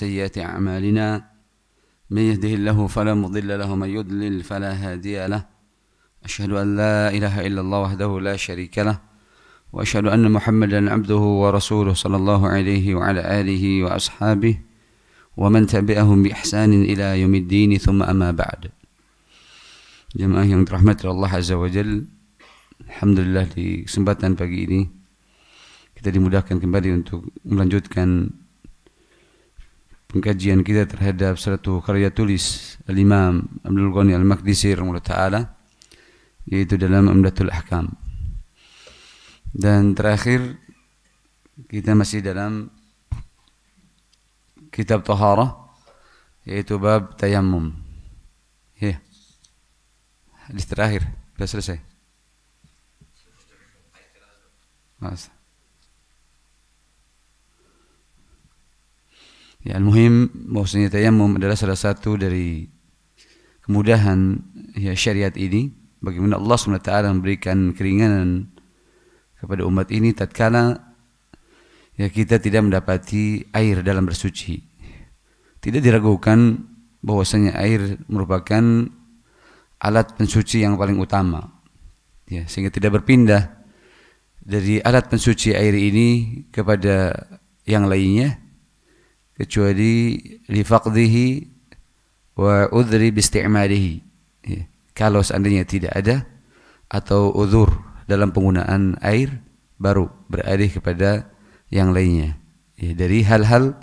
سيئات أعمالنا من يهده الله فلا مضل له ومن يضلل فلا هادي له أشهد أن لا إله إلا الله وحده لا شريك له وأشهد أن محمدا عبده ورسوله صلى الله عليه وعلى آله وأصحابه ومن تبعهم بإحسان إلى يوم الدين ثم أما بعد جماعة yang dirahmati Allah Azza wa Jal Alhamdulillah di kesempatan pagi ini kita dimudahkan kembali untuk melanjutkan pengkajian kita terhadap satu karya tulis Al-Imam Abdul Ghani Al-Maqdisi Ta'ala yaitu dalam Amdatul Ahkam dan terakhir kita masih dalam kitab Taharah yaitu bab tayammum. Ya. Hadis terakhir, sudah selesai. Masa. Ya, al-muhim bahwasanya tayamum adalah salah satu dari kemudahan ya, syariat ini bagaimana Allah SWT memberikan keringanan kepada umat ini tatkala ya kita tidak mendapati air dalam bersuci. Tidak diragukan bahwasanya air merupakan alat pensuci yang paling utama. Ya, sehingga tidak berpindah dari alat pensuci air ini kepada yang lainnya kecuali li wa udhri bi ya. kalau seandainya tidak ada atau udhur dalam penggunaan air baru beralih kepada yang lainnya ya, dari hal-hal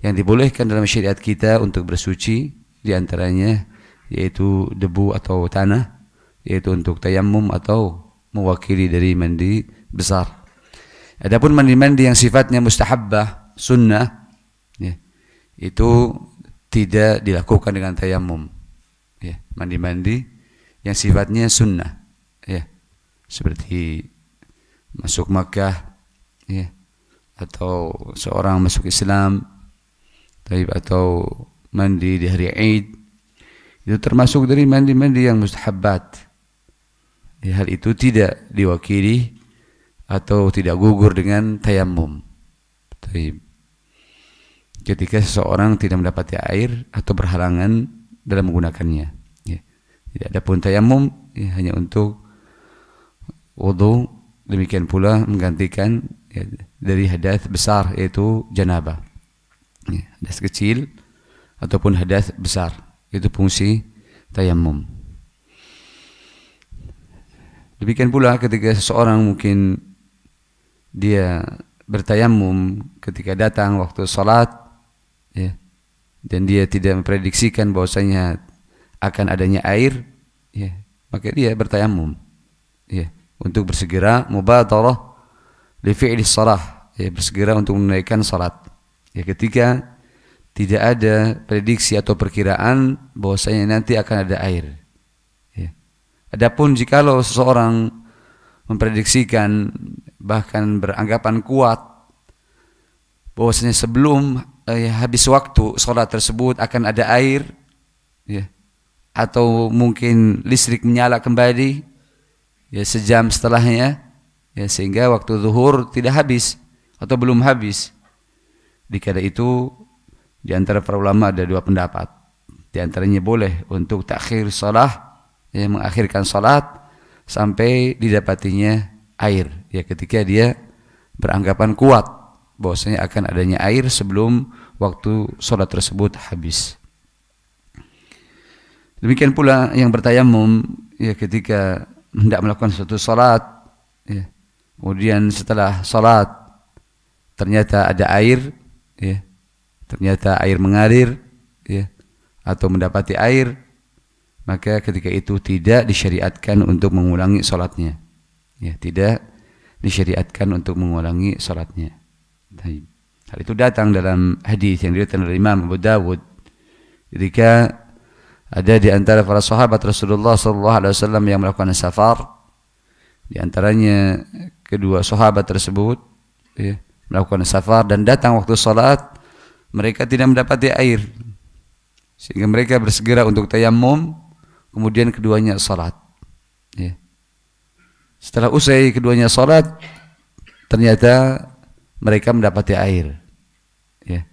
yang dibolehkan dalam syariat kita untuk bersuci diantaranya yaitu debu atau tanah yaitu untuk tayamum atau mewakili dari mandi besar adapun mandi-mandi yang sifatnya mustahabbah sunnah ya, itu tidak dilakukan dengan tayamum ya, mandi-mandi yang sifatnya sunnah ya, seperti masuk Makkah ya, atau seorang masuk Islam atau mandi di hari Eid itu termasuk dari mandi-mandi yang mustahabat ya, hal itu tidak diwakili atau tidak gugur dengan tayamum. Taib ketika seseorang tidak mendapati air atau berhalangan dalam menggunakannya. Ya. Tidak ada pun tayamum ya, hanya untuk wudhu demikian pula menggantikan ya, dari hadas besar yaitu janaba Ya, hadas kecil ataupun hadas besar itu fungsi tayamum. Demikian pula ketika seseorang mungkin dia bertayamum ketika datang waktu sholat ya. dan dia tidak memprediksikan bahwasanya akan adanya air ya maka dia bertayamum ya untuk bersegera mubadarah li fi'li salah ya bersegera untuk menunaikan salat ya ketika tidak ada prediksi atau perkiraan bahwasanya nanti akan ada air ya. adapun jikalau seseorang memprediksikan bahkan beranggapan kuat bahwasanya sebelum eh, ya, habis waktu sholat tersebut akan ada air ya, atau mungkin listrik menyala kembali ya sejam setelahnya ya sehingga waktu zuhur tidak habis atau belum habis. Dikala itu di antara para ulama ada dua pendapat. Di antaranya boleh untuk takhir sholat ya, mengakhirkan sholat sampai didapatinya air ya ketika dia beranggapan kuat bahwasanya akan adanya air sebelum waktu sholat tersebut habis. Demikian pula yang bertayamum ya ketika hendak melakukan suatu sholat, ya. kemudian setelah sholat ternyata ada air, ya. ternyata air mengalir, ya. atau mendapati air, maka ketika itu tidak disyariatkan untuk mengulangi sholatnya, ya. tidak disyariatkan untuk mengulangi sholatnya. Hal itu datang dalam hadis yang diriwayatkan oleh Imam Abu Dawud ketika ada di antara para sahabat Rasulullah sallallahu alaihi wasallam yang melakukan safar di antaranya kedua sahabat tersebut ya, melakukan safar dan datang waktu salat mereka tidak mendapati air sehingga mereka bersegera untuk tayamum kemudian keduanya salat ya. setelah usai keduanya salat ternyata mereka mendapati air. Ya.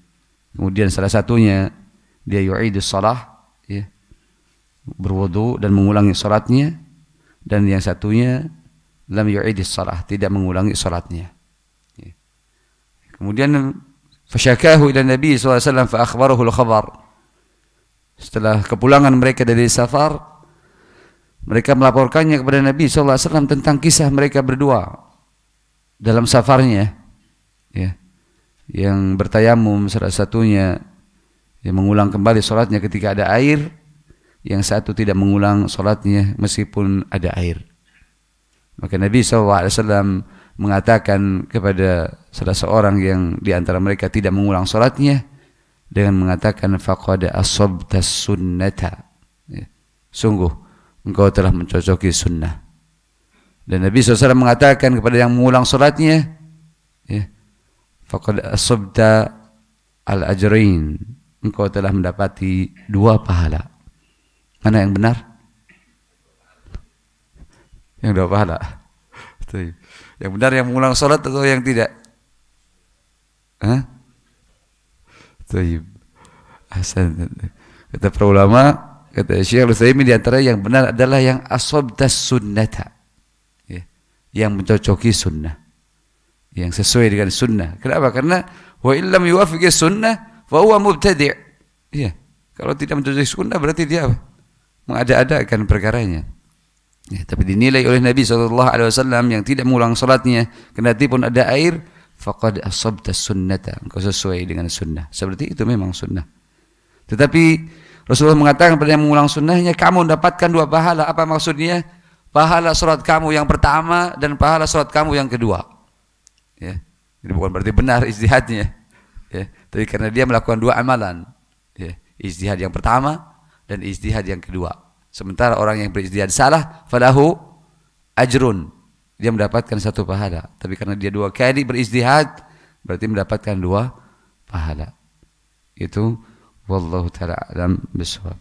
Kemudian salah satunya dia yu'idus salah, ya. berwudu dan mengulangi salatnya dan yang satunya lam yu'idis salah, tidak mengulangi salatnya. Ya. Kemudian fasyakahu ila Nabi SAW fa akhbarahu al-khabar. Setelah kepulangan mereka dari safar, mereka melaporkannya kepada Nabi SAW tentang kisah mereka berdua dalam safarnya. ya yang bertayamum salah satunya yang mengulang kembali solatnya ketika ada air yang satu tidak mengulang solatnya meskipun ada air maka Nabi SAW mengatakan kepada salah seorang yang diantara mereka tidak mengulang solatnya dengan mengatakan faqada asabta sunnata ya. sungguh engkau telah mencocoki sunnah dan Nabi SAW mengatakan kepada yang mengulang solatnya. ya, faqad asabta al-ajrain. Engkau telah mendapati dua pahala. Mana yang benar? Yang dua pahala. Yang benar yang mengulang sholat atau yang tidak? Hah? Taib. Hasan. Kata para ulama, kata Syekh Al-Utsaimin di antara yang benar adalah yang asabtas sunnata. Ya. Yang mencocoki sunnah yang sesuai dengan sunnah. Kenapa? Karena wa illam yuwafiqi sunnah fa huwa mubtadi'. Iya. Kalau tidak menjadi sunnah berarti dia apa? mengada-adakan perkaranya. Ya, tapi dinilai oleh Nabi sallallahu alaihi wasallam yang tidak mengulang salatnya kendati pun ada air faqad asabta sunnata engkau sesuai dengan sunnah seperti itu memang sunnah tetapi Rasulullah mengatakan pada yang mengulang sunnahnya kamu mendapatkan dua pahala apa maksudnya pahala surat kamu yang pertama dan pahala surat kamu yang kedua Ya. Jadi bukan berarti benar istihadnya. Ya. ya. Tapi karena dia melakukan dua amalan. Ya. Istihad yang pertama dan istihad yang kedua. Sementara orang yang beristihad salah, falahu ajrun. Dia mendapatkan satu pahala. Tapi karena dia dua kali beristihad, berarti mendapatkan dua pahala. Itu wallahu taala alam bisawab.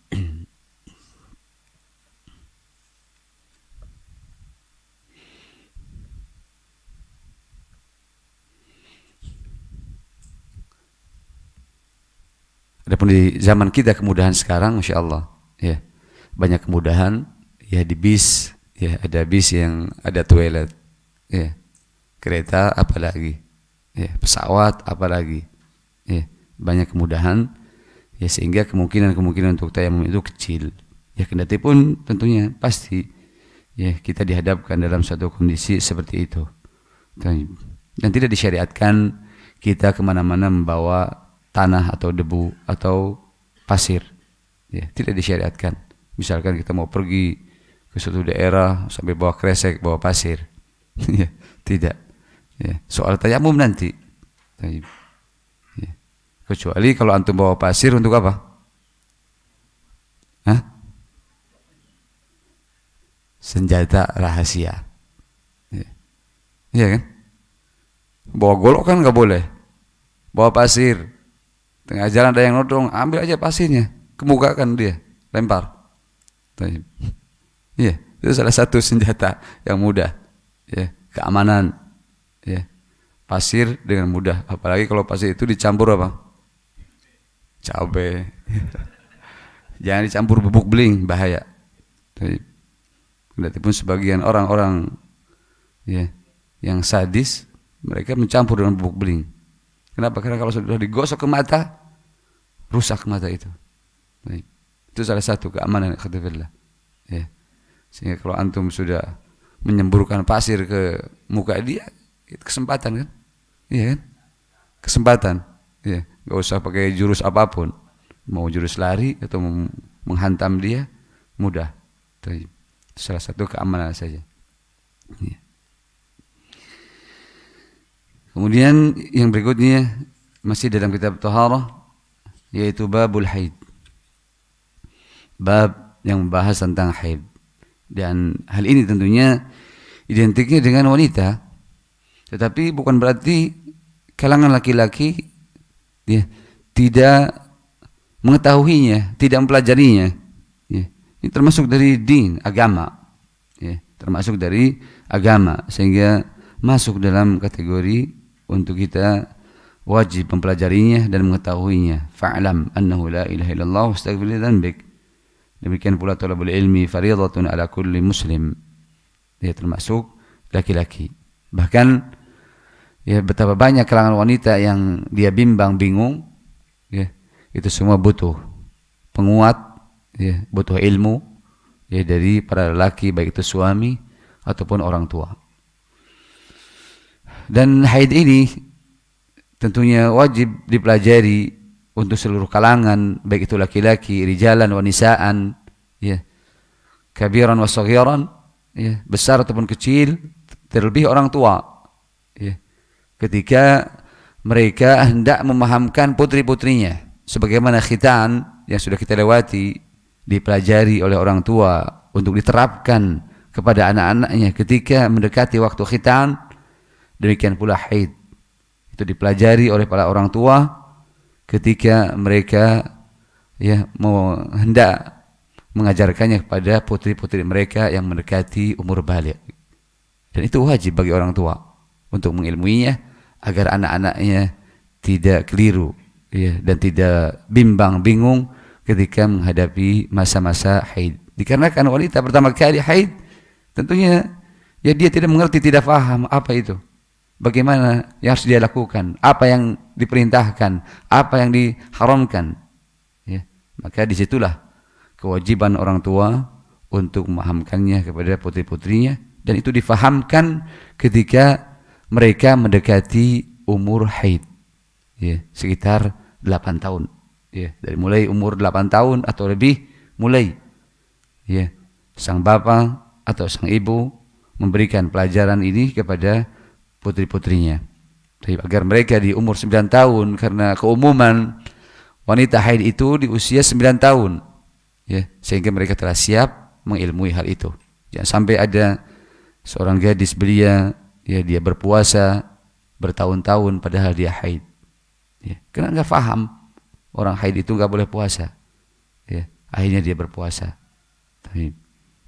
Adapun di zaman kita kemudahan sekarang, masya Allah, ya banyak kemudahan, ya di bis, ya ada bis yang ada toilet, ya kereta apalagi, ya pesawat apalagi, ya banyak kemudahan, ya sehingga kemungkinan kemungkinan untuk tayamum itu kecil. Ya kendati pun tentunya pasti ya kita dihadapkan dalam satu kondisi seperti itu dan tidak disyariatkan kita kemana-mana membawa tanah atau debu atau pasir. Ya, tidak disyariatkan. Misalkan kita mau pergi ke suatu daerah sampai bawa kresek, bawa pasir. ya, tidak. Ya, soal tayamum nanti. Ya. Kecuali kalau antum bawa pasir untuk apa? Hah? Senjata rahasia. ya. ya kan? Bawa golok kan nggak boleh. Bawa pasir, Tengah jalan ada yang nodong, ambil aja pasirnya, kemukakan dia, lempar. Iya, itu salah satu senjata yang mudah. Ya, keamanan. Ya. Pasir dengan mudah, apalagi kalau pasir itu dicampur apa? Cabe. Jangan dicampur bubuk bling bahaya. Berarti pun sebagian orang-orang ya yang sadis mereka mencampur dengan bubuk bling Kenapa? Karena kalau sudah digosok ke mata, rusak mata itu. Itu salah satu keamanan khatibillah. Ya. Sehingga kalau antum sudah menyemburkan pasir ke muka dia, itu kesempatan kan? Iya kan? Kesempatan. Iya, Gak usah pakai jurus apapun. Mau jurus lari atau menghantam dia mudah. Itu salah satu keamanan saja. Iya. Kemudian yang berikutnya masih dalam kitab Taharah yaitu babul haid. Bab yang membahas tentang haid. Dan hal ini tentunya identiknya dengan wanita. Tetapi bukan berarti kalangan laki-laki ya, tidak mengetahuinya, tidak mempelajarinya. Ya. Ini termasuk dari din, agama. Ya. Termasuk dari agama sehingga masuk dalam kategori untuk kita wajib mempelajarinya dan mengetahuinya. Fa'lam annahu la ilaha illallah wastaghfir dzanbik. Demikian pula talabul ilmi fardhatun ala kulli muslim. Dia termasuk laki-laki. Bahkan ya betapa banyak kalangan wanita yang dia bimbang bingung ya itu semua butuh penguat ya butuh ilmu ya dari para laki baik itu suami ataupun orang tua dan haid ini tentunya wajib dipelajari untuk seluruh kalangan baik itu laki-laki, rijalan wanisaan ya. Kabiran wa saghiran ya, besar ataupun kecil terlebih orang tua ya. Ketika mereka hendak memahamkan putri-putrinya sebagaimana khitan yang sudah kita lewati dipelajari oleh orang tua untuk diterapkan kepada anak-anaknya ketika mendekati waktu khitan demikian pula haid itu dipelajari oleh para orang tua ketika mereka ya mau hendak mengajarkannya kepada putri-putri mereka yang mendekati umur balik. Dan itu wajib bagi orang tua untuk mengilmuinya agar anak-anaknya tidak keliru ya dan tidak bimbang bingung ketika menghadapi masa-masa haid. Dikarenakan wanita pertama kali haid tentunya ya dia tidak mengerti, tidak paham apa itu bagaimana yang harus dia lakukan, apa yang diperintahkan, apa yang diharamkan. Ya. Maka disitulah kewajiban orang tua untuk memahamkannya kepada putri-putrinya dan itu difahamkan ketika mereka mendekati umur haid ya, sekitar 8 tahun ya, dari mulai umur 8 tahun atau lebih mulai ya, sang bapak atau sang ibu memberikan pelajaran ini kepada putri-putrinya. Agar mereka di umur 9 tahun karena keumuman wanita haid itu di usia 9 tahun. Ya, sehingga mereka telah siap mengilmui hal itu. Jangan sampai ada seorang gadis belia ya dia berpuasa bertahun-tahun padahal dia haid. Ya, karena nggak paham orang haid itu nggak boleh puasa. Ya, akhirnya dia berpuasa.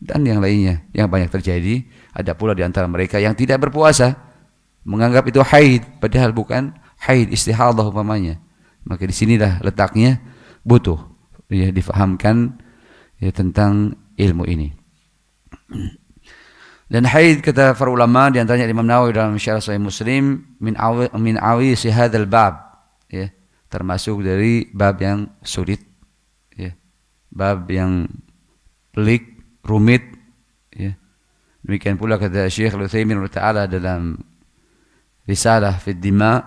Dan yang lainnya yang banyak terjadi ada pula di antara mereka yang tidak berpuasa menganggap itu haid padahal bukan haid istihadah umpamanya maka disinilah letaknya butuh ya difahamkan ya tentang ilmu ini dan haid kata para ulama antaranya Imam Nawawi dalam Syarah Sahih Muslim min awi min awi sihadal bab ya termasuk dari bab yang sulit ya bab yang pelik rumit ya demikian pula kata Syekh Al-Utsaimin taala dalam risalah fid dima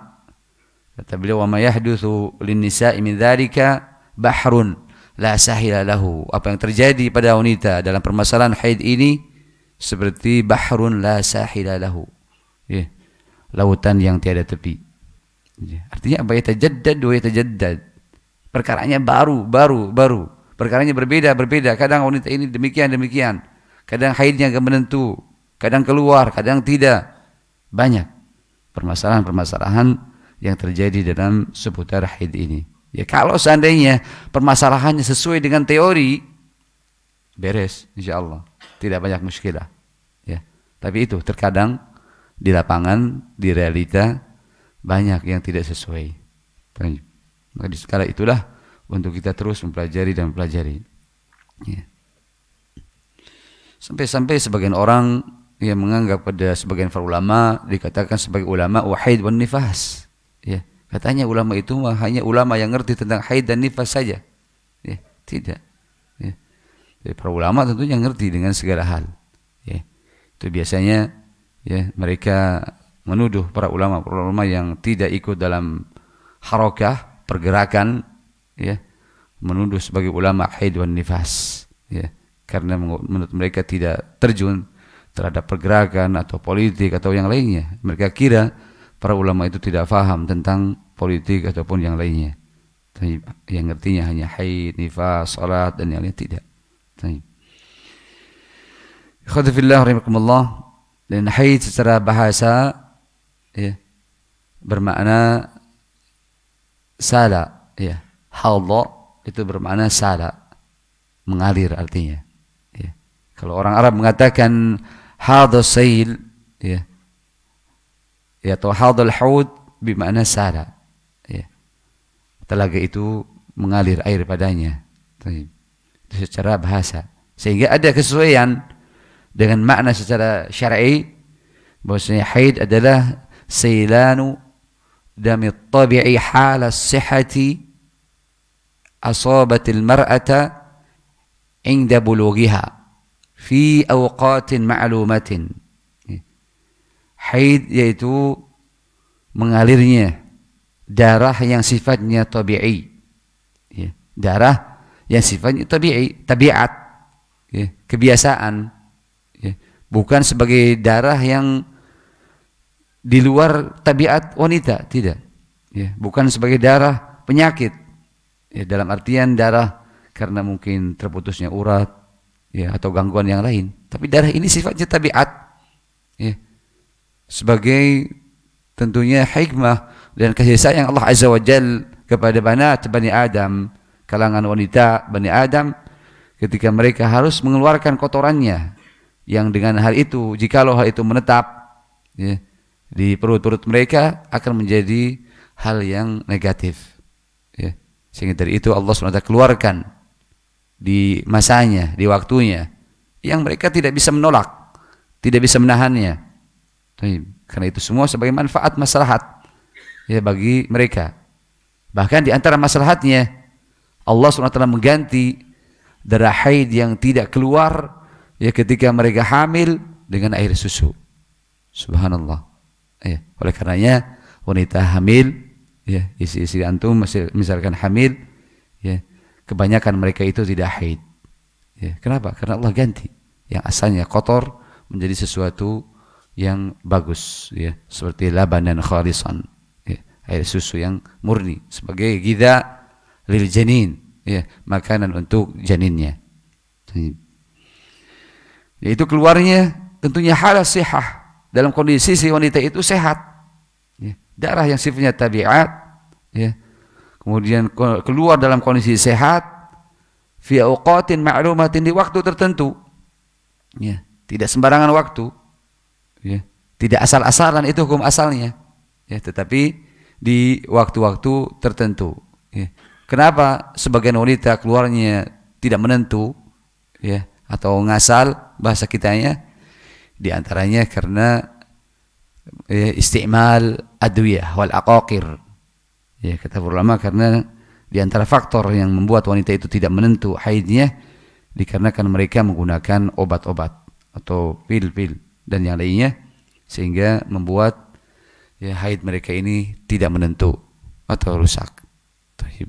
kata beliau wa mayahduthu lin nisa'i min dhalika bahrun la sahila lahu apa yang terjadi pada wanita dalam permasalahan haid ini seperti bahrun la sahila lahu ya. lautan yang tiada tepi ya. artinya apa ya tajaddad wa yatajaddad perkaranya baru baru baru perkaranya berbeda berbeda kadang wanita ini demikian demikian kadang haidnya enggak menentu kadang keluar kadang tidak banyak permasalahan-permasalahan yang terjadi dalam seputar haid ini. Ya kalau seandainya permasalahannya sesuai dengan teori, beres, insya Allah, tidak banyak muskilah. Ya, tapi itu terkadang di lapangan, di realita banyak yang tidak sesuai. Maka di skala itulah untuk kita terus mempelajari dan mempelajari. sampai ya. Sampai-sampai sebagian orang yang menganggap pada sebagian para ulama dikatakan sebagai ulama wahid wan nifas ya katanya ulama itu hanya ulama yang ngerti tentang haid dan nifas saja ya tidak ya Jadi para ulama tentunya ngerti dengan segala hal ya itu biasanya ya mereka menuduh para ulama para ulama yang tidak ikut dalam harokah pergerakan ya menuduh sebagai ulama haid wan nifas ya karena menurut mereka tidak terjun terhadap pergerakan atau politik atau yang lainnya. Mereka kira para ulama itu tidak faham tentang politik ataupun yang lainnya. yang ngertinya hanya haid, nifas, salat dan yang lain tidak. Khadifillah rahimakumullah dan haid secara bahasa ya, bermakna sala ya halda itu bermakna sala mengalir artinya ya. kalau orang Arab mengatakan hadha sail ya ya atau hadal haud bermakna sara ya. telaga itu mengalir air padanya itu secara bahasa sehingga ada kesesuaian dengan makna secara syar'i bahwasanya haid adalah sailanu dami tabi'i hala sehati asabatil mar'ata inda bulughiha fi awqatin ma'lumatin haid yaitu mengalirnya darah yang sifatnya tabi'i ya, darah yang sifatnya tabi'i tabiat ya, kebiasaan ya, bukan sebagai darah yang di luar tabiat wanita tidak ya, bukan sebagai darah penyakit ya, dalam artian darah karena mungkin terputusnya urat ya atau gangguan yang lain. Tapi darah ini sifatnya tabiat. Ya. Sebagai tentunya hikmah dan kasih sayang Allah Azza wa Jal kepada banat Bani Adam, kalangan wanita Bani Adam ketika mereka harus mengeluarkan kotorannya yang dengan hal itu jikalau hal itu menetap ya, di perut-perut mereka akan menjadi hal yang negatif ya. sehingga dari itu Allah SWT keluarkan di masanya, di waktunya yang mereka tidak bisa menolak, tidak bisa menahannya. Karena itu semua sebagai manfaat maslahat ya bagi mereka. Bahkan di antara maslahatnya Allah SWT mengganti darah haid yang tidak keluar ya ketika mereka hamil dengan air susu. Subhanallah. Ya, oleh karenanya wanita hamil ya isi-isi antum misalkan hamil kebanyakan mereka itu tidak haid. Ya, kenapa? Karena Allah ganti yang asalnya kotor menjadi sesuatu yang bagus ya seperti laban khalisan ya, air susu yang murni sebagai gida lil janin ya makanan untuk janinnya ya, Itu keluarnya tentunya halal sehat dalam kondisi si wanita itu sehat ya, darah yang sifatnya tabiat ya kemudian keluar dalam kondisi sehat fi auqatin ma'lumatin di waktu tertentu ya tidak sembarangan waktu ya tidak asal-asalan itu hukum asalnya ya tetapi di waktu-waktu tertentu ya kenapa sebagian wanita keluarnya tidak menentu ya atau ngasal bahasa kitanya di antaranya karena ya, istimal adwiyah wal aqaqir Ya kata ulama karena di antara faktor yang membuat wanita itu tidak menentu haidnya dikarenakan mereka menggunakan obat-obat atau pil-pil dan yang lainnya sehingga membuat ya haid mereka ini tidak menentu atau rusak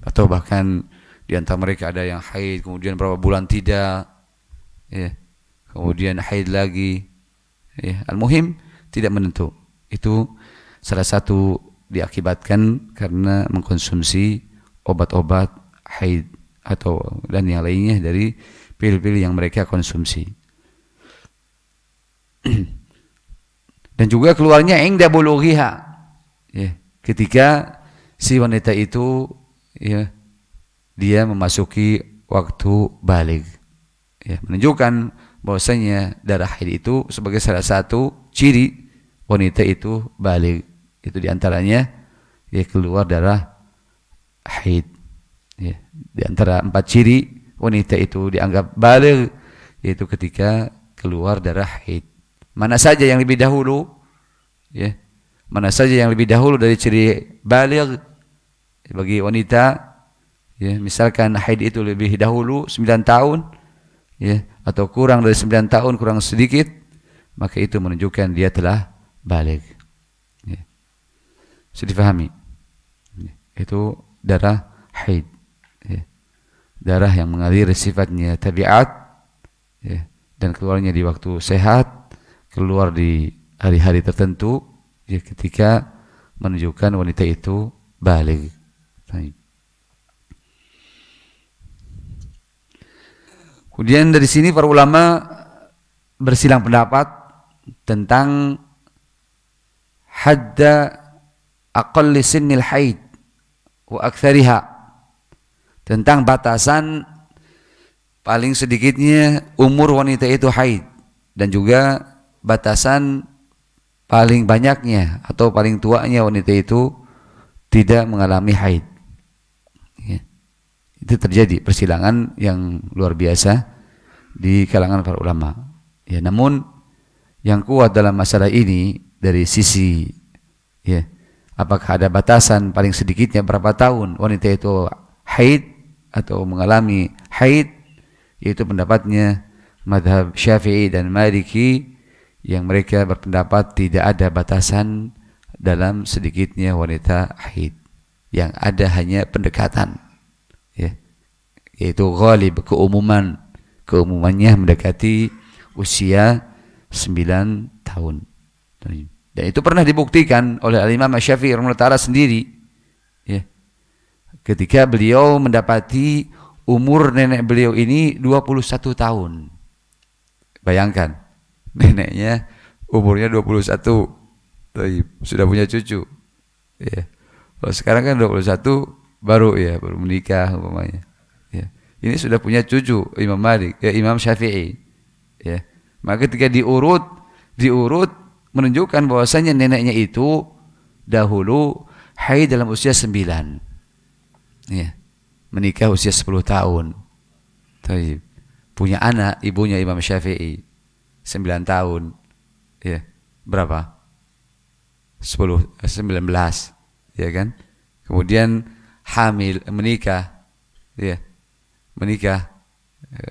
atau bahkan di antara mereka ada yang haid kemudian berapa bulan tidak ya kemudian haid lagi ya al muhim tidak menentu itu salah satu diakibatkan karena mengkonsumsi obat-obat haid atau dan yang lainnya dari pil-pil yang mereka konsumsi. dan juga keluarnya engda bulughiha. Ya, ketika si wanita itu ya dia memasuki waktu balik. Ya, menunjukkan bahwasanya darah haid itu sebagai salah satu ciri wanita itu balik itu diantaranya ya keluar darah haid. Ya. Di empat ciri wanita itu dianggap balik yaitu ketika keluar darah haid. Mana saja yang lebih dahulu ya. Mana saja yang lebih dahulu dari ciri balik bagi wanita ya misalkan haid itu lebih dahulu 9 tahun ya atau kurang dari 9 tahun kurang sedikit maka itu menunjukkan dia telah balik bisa difahami. Itu darah haid. Ya. Darah yang mengalir sifatnya tabiat ya. dan keluarnya di waktu sehat, keluar di hari-hari tertentu ya, ketika menunjukkan wanita itu balik. Baik. Kemudian dari sini para ulama bersilang pendapat tentang hadda aqalli sinnil haid wa aktsariha tentang batasan paling sedikitnya umur wanita itu haid dan juga batasan paling banyaknya atau paling tuanya wanita itu tidak mengalami haid. Ya. Itu terjadi persilangan yang luar biasa di kalangan para ulama. Ya, namun yang kuat dalam masalah ini dari sisi ya apakah ada batasan paling sedikitnya berapa tahun wanita itu haid atau mengalami haid yaitu pendapatnya madhab syafi'i dan maliki yang mereka berpendapat tidak ada batasan dalam sedikitnya wanita haid yang ada hanya pendekatan ya yaitu ghalib keumuman keumumannya mendekati usia 9 tahun. Dan itu pernah dibuktikan oleh Al-Imam Syafi'i Ta'ala sendiri. Ya. Ketika beliau mendapati umur nenek beliau ini 21 tahun. Bayangkan, neneknya umurnya 21. sudah punya cucu. Ya. Kalau sekarang kan 21 baru ya, baru menikah umpamanya. Ya. Ini sudah punya cucu Imam Malik, ya, Imam Syafi'i. Ya. Maka ketika diurut, diurut menunjukkan bahwasanya neneknya itu dahulu haid dalam usia sembilan, Ya. Menikah usia sepuluh tahun. Taib. Punya anak ibunya Imam Syafi'i sembilan tahun. Ya. Berapa? sepuluh eh, sembilan belas, ya kan? Kemudian hamil menikah ya. Menikah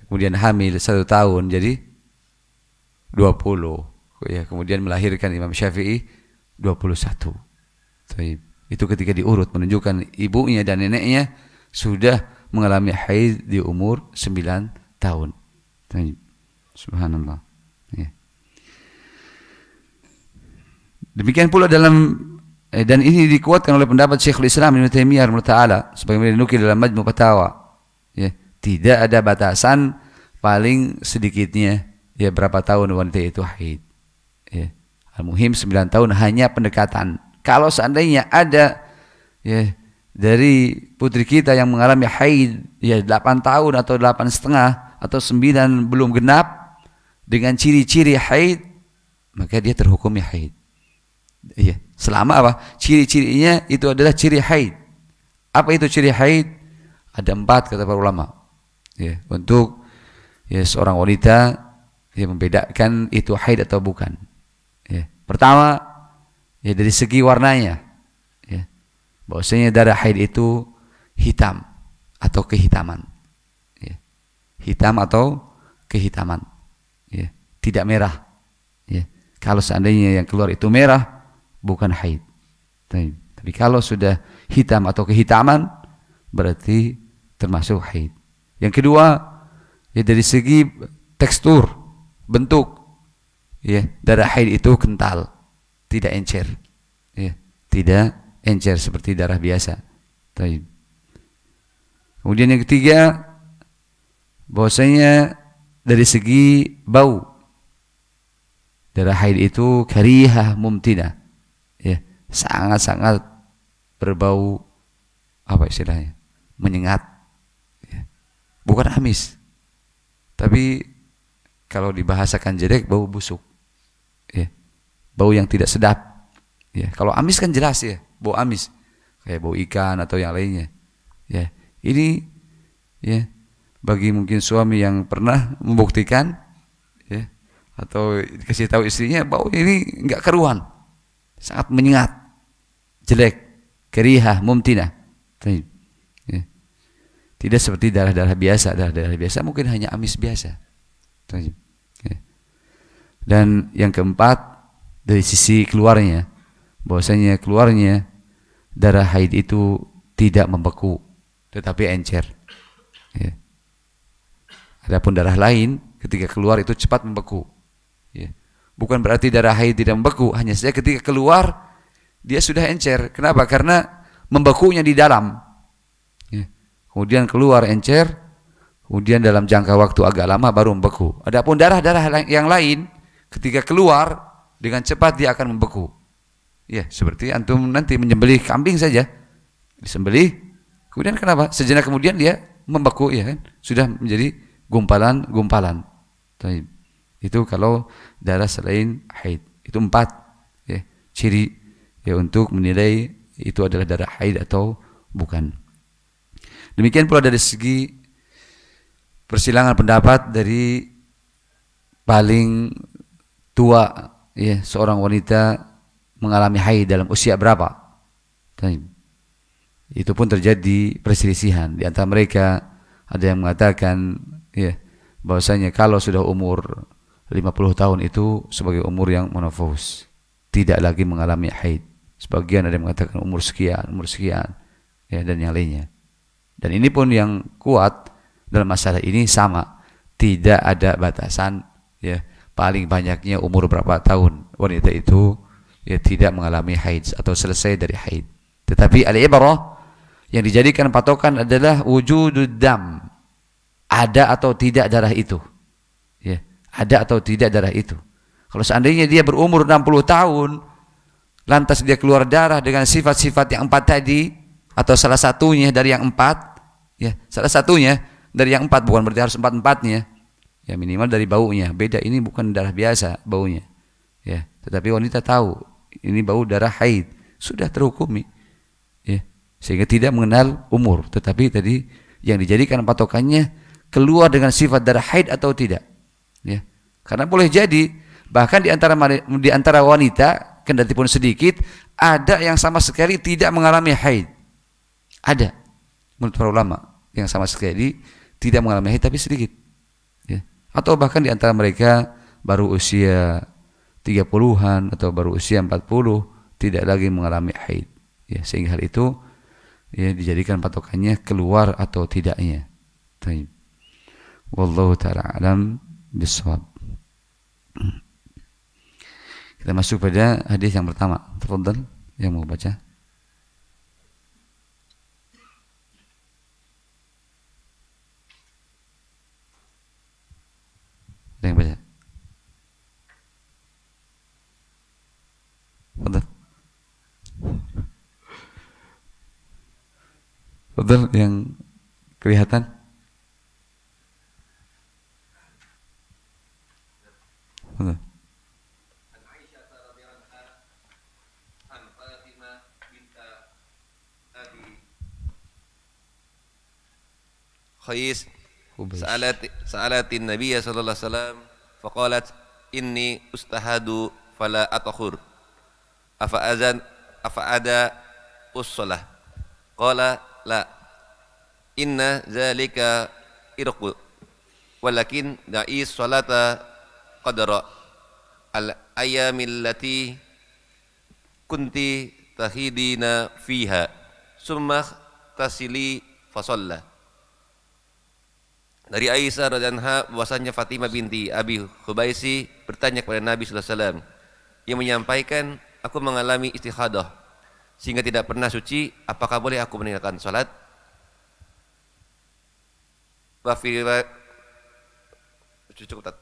kemudian hamil satu tahun jadi dua puluh ya kemudian melahirkan Imam Syafi'i 21. Itu ketika diurut menunjukkan ibunya dan neneknya sudah mengalami haid di umur 9 tahun. Subhanallah. Ya. Demikian pula dalam eh, dan ini dikuatkan oleh pendapat Syekhul Islam Ibnu Taimiyah Taala sebagaimana dinukil dalam Majmu' Fatawa. Ya, tidak ada batasan paling sedikitnya ya berapa tahun wanita itu haid. Ya. Al-Muhim 9 tahun hanya pendekatan. Kalau seandainya ada ya dari putri kita yang mengalami haid ya 8 tahun atau 8 setengah atau 9 belum genap dengan ciri-ciri haid maka dia terhukumi haid. Iya, selama apa? Ciri-cirinya itu adalah ciri haid. Apa itu ciri haid? Ada empat kata para ulama. Ya, untuk ya, seorang wanita ya, membedakan itu haid atau bukan. Ya. Pertama, ya dari segi warnanya. Ya. Bahwasanya darah haid itu hitam atau kehitaman. Ya. Hitam atau kehitaman. Ya. Tidak merah. Ya. Kalau seandainya yang keluar itu merah, bukan haid. Tapi, tapi kalau sudah hitam atau kehitaman, berarti termasuk haid. Yang kedua, ya dari segi tekstur, bentuk ya darah haid itu kental tidak encer ya tidak encer seperti darah biasa Taib. kemudian yang ketiga bahwasanya dari segi bau darah haid itu karihah mumtina ya sangat-sangat berbau apa istilahnya menyengat ya, bukan amis tapi kalau dibahasakan jelek bau busuk ya, bau yang tidak sedap. Ya, kalau amis kan jelas ya, bau amis kayak bau ikan atau yang lainnya. Ya, ini ya bagi mungkin suami yang pernah membuktikan ya atau dikasih tahu istrinya bau ini nggak keruan, sangat menyengat, jelek, kerihah, mumtina. Ya. Tidak seperti darah-darah biasa, darah-darah biasa mungkin hanya amis biasa. Tajib. Dan yang keempat dari sisi keluarnya, bahwasanya keluarnya darah haid itu tidak membeku, tetapi encer. Ya. Adapun darah lain ketika keluar itu cepat membeku. Ya. Bukan berarti darah haid tidak membeku, hanya saja ketika keluar dia sudah encer. Kenapa? Karena membekunya di dalam. Ya. Kemudian keluar encer, kemudian dalam jangka waktu agak lama baru membeku. Adapun darah-darah yang lain ketika keluar dengan cepat dia akan membeku. Ya, seperti antum nanti menyembelih kambing saja. Disembelih, kemudian kenapa? Sejenak kemudian dia membeku ya kan? Sudah menjadi gumpalan-gumpalan. Itu kalau darah selain haid. Itu empat ya, ciri ya untuk menilai itu adalah darah haid atau bukan. Demikian pula dari segi persilangan pendapat dari paling tua ya seorang wanita mengalami haid dalam usia berapa? Itu pun terjadi perselisihan di antara mereka ada yang mengatakan ya bahwasanya kalau sudah umur 50 tahun itu sebagai umur yang menopause tidak lagi mengalami haid sebagian ada yang mengatakan umur sekian umur sekian ya dan yang lainnya dan ini pun yang kuat dalam masalah ini sama tidak ada batasan ya paling banyaknya umur berapa tahun wanita itu ya tidak mengalami haid atau selesai dari haid. Tetapi al-ibarah yang dijadikan patokan adalah wujud dam. Ada atau tidak darah itu. Ya, ada atau tidak darah itu. Kalau seandainya dia berumur 60 tahun lantas dia keluar darah dengan sifat-sifat yang empat tadi atau salah satunya dari yang empat ya salah satunya dari yang empat bukan berarti harus empat empatnya Ya minimal dari baunya. Beda ini bukan darah biasa baunya. Ya, tetapi wanita tahu ini bau darah haid. Sudah terhukumi. Ya, sehingga tidak mengenal umur. Tetapi tadi yang dijadikan patokannya keluar dengan sifat darah haid atau tidak. Ya. Karena boleh jadi bahkan di antara di antara wanita kendati pun sedikit ada yang sama sekali tidak mengalami haid. Ada menurut para ulama yang sama sekali tidak mengalami haid tapi sedikit. Atau bahkan di antara mereka baru usia 30-an atau baru usia 40 tidak lagi mengalami haid. Ya, sehingga hal itu ya dijadikan patokannya keluar atau tidaknya. Taib. Wallahu taala alam bisawab. Kita masuk pada hadis yang pertama. Tafadhal yang mau baca. Ada yang baca? Fadal. Fadal yang kelihatan. Fadal. Khais أبيس سألت سألت النبي صلى الله عليه وسلم فقالت إني أستهاد فلا أطهر أفأذن أفأدى الصلاة قال لا إن ذلك إرق ولكن دعي الصلاة قدر الأيام التي كنت تهيدين فيها ثم تصلي فصلى dari Aisyah radhiyallahu bahwasanya Fatimah binti Abi Khubaisi bertanya kepada Nabi sallallahu alaihi wasallam yang menyampaikan aku mengalami istihadah sehingga tidak pernah suci apakah boleh aku meninggalkan salat wa cukup tat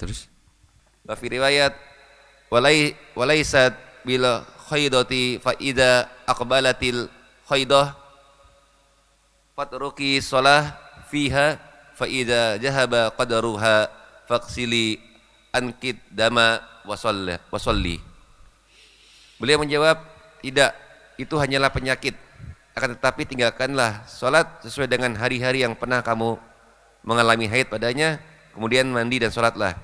terus wa fi riwayat walai walaisat bila khaydati fa idza aqbalatil khaydah fatruki shalah fiha fa jahaba qadaruha faksili ankid dama wasalli beliau menjawab tidak itu hanyalah penyakit akan tetapi tinggalkanlah sholat sesuai dengan hari-hari yang pernah kamu mengalami haid padanya kemudian mandi dan sholatlah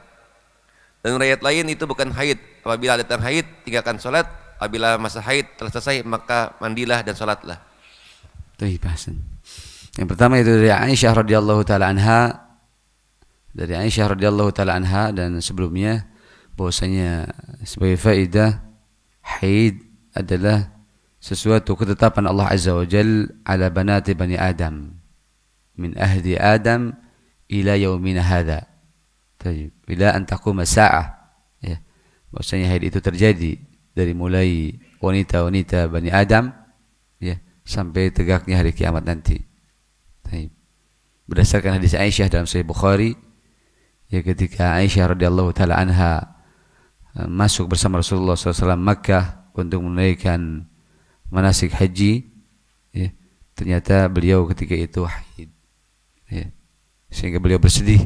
dan rakyat lain itu bukan haid apabila datang haid tinggalkan sholat apabila masa haid telah selesai maka mandilah dan sholatlah itu yang pertama itu dari Aisyah radhiyallahu taala anha dari Aisyah radhiyallahu taala anha dan sebelumnya bahwasanya sebagai faedah haid adalah sesuatu ketetapan Allah Azza wa Jal ala banati bani Adam min ahdi Adam ila yaumina hadha ila an taquma sa'ah ya bahwasanya haid itu terjadi dari mulai wanita-wanita bani Adam ya sampai tegaknya hari kiamat nanti Berdasarkan hadis Aisyah dalam Sahih Bukhari, ya ketika Aisyah radhiyallahu taala anha e, masuk bersama Rasulullah SAW Makkah untuk menunaikan manasik haji, ya, ternyata beliau ketika itu haid, ya, sehingga beliau bersedih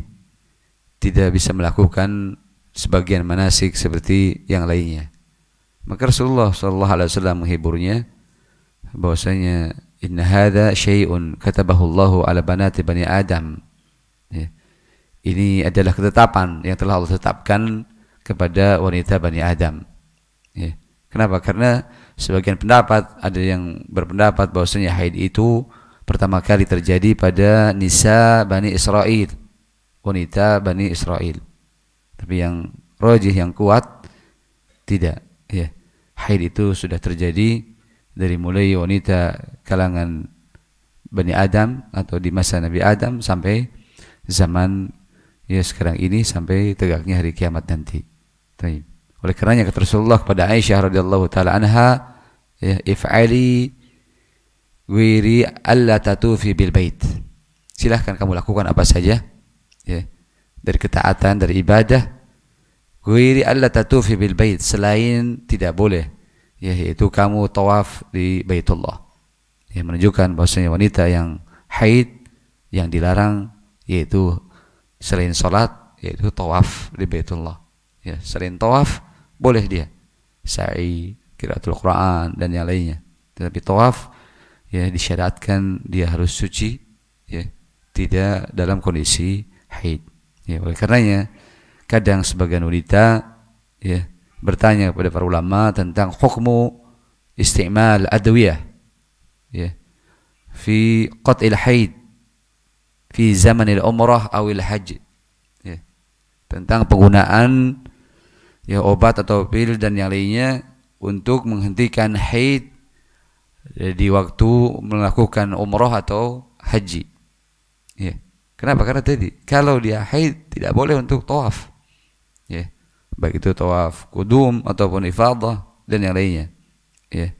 tidak bisa melakukan sebagian manasik seperti yang lainnya. Maka Rasulullah SAW Alaihi Wasallam menghiburnya bahwasanya Inna hadha shayun katabahu Allahu ala banati bani Adam. Ya. Ini adalah ketetapan yang telah Allah tetapkan kepada wanita bani Adam. Ya. Kenapa? Karena sebagian pendapat ada yang berpendapat bahwasanya haid itu pertama kali terjadi pada nisa bani Israel, wanita bani Israel. Tapi yang rojih yang kuat tidak. Ya. Haid itu sudah terjadi dari mulai wanita kalangan Bani Adam atau di masa Nabi Adam sampai zaman ya sekarang ini sampai tegaknya hari kiamat nanti. Taib. Oleh karenanya kata Rasulullah kepada Aisyah radhiyallahu taala anha, ya, if'ali wiri alla tatufi bil bait. Silahkan kamu lakukan apa saja ya dari ketaatan dari ibadah wiri alla tatufi bil bait selain tidak boleh ya, yaitu kamu tawaf di Baitullah yang menunjukkan bahwasanya wanita yang haid yang dilarang yaitu selain sholat yaitu tawaf di Baitullah ya, selain tawaf boleh dia sa'i kiraatul Quran dan yang lainnya tetapi tawaf ya disyariatkan dia harus suci ya tidak dalam kondisi haid ya oleh karenanya kadang sebagian wanita ya bertanya kepada para ulama tentang hukmu istimal adwiyah ya fi qat'il haid fi zamanil umrah awil haji ya. tentang penggunaan ya obat atau pil dan yang lainnya untuk menghentikan haid di waktu melakukan umroh atau haji. Ya. Kenapa? Karena tadi kalau dia haid tidak boleh untuk tawaf baik itu tawaf kudum ataupun ifadah dan yang lainnya ya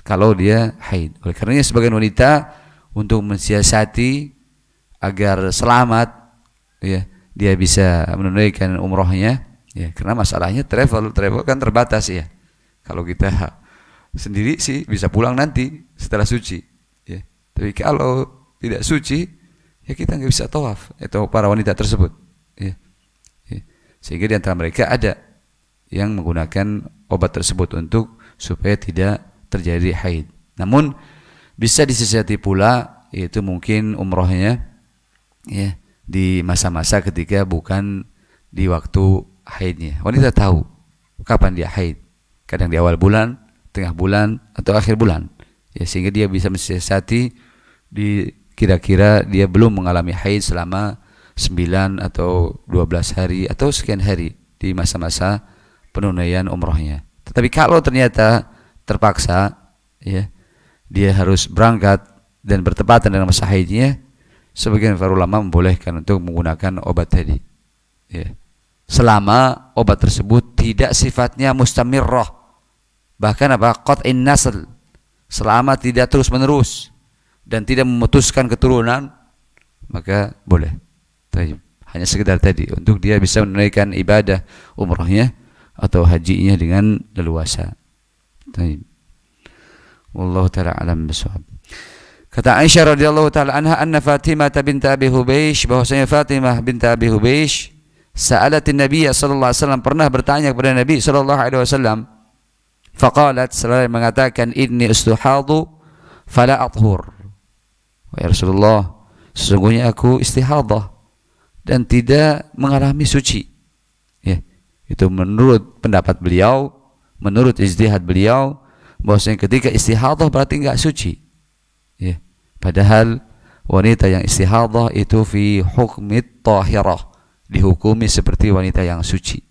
kalau dia haid oleh karenanya sebagian wanita untuk mensiasati agar selamat ya dia bisa menunaikan umrohnya ya karena masalahnya travel travel kan terbatas ya kalau kita sendiri sih bisa pulang nanti setelah suci ya tapi kalau tidak suci ya kita nggak bisa tawaf atau para wanita tersebut ya sehingga di antara mereka ada yang menggunakan obat tersebut untuk supaya tidak terjadi haid. Namun bisa disesati pula yaitu mungkin umrohnya ya di masa-masa ketika bukan di waktu haidnya. Wanita tahu kapan dia haid. Kadang di awal bulan, tengah bulan, atau akhir bulan. Ya sehingga dia bisa mensisiati di kira-kira dia belum mengalami haid selama 9 atau 12 hari atau sekian hari di masa-masa penunaian umrohnya. Tetapi kalau ternyata terpaksa ya dia harus berangkat dan bertepatan dengan masa haidnya, sebagian para ulama membolehkan untuk menggunakan obat tadi. Ya. Selama obat tersebut tidak sifatnya mustamirroh, bahkan apa qat'in nasl, selama tidak terus menerus dan tidak memutuskan keturunan, maka boleh. Taib. Hanya sekedar tadi untuk dia bisa menunaikan ibadah umrohnya atau hajinya dengan leluasa. Taib. Wallahu taala alam bisawab. Kata Aisyah radhiyallahu taala anha anna Fatimah bint Abi Hubaysh bahwasanya Fatimah bint Abi Hubeish sa'alatin Nabi sallallahu alaihi wasallam pernah bertanya kepada Nabi sallallahu alaihi wasallam faqalat sallallahu mengatakan inni ustuhadu fala athur wahai Rasulullah sesungguhnya aku istihadah dan tidak mengalami suci. Ya, itu menurut pendapat beliau, menurut istihad beliau, bahwasanya ketika istihadah berarti nggak suci. Ya, padahal wanita yang istihadah itu fi hukmit tahirah dihukumi seperti wanita yang suci.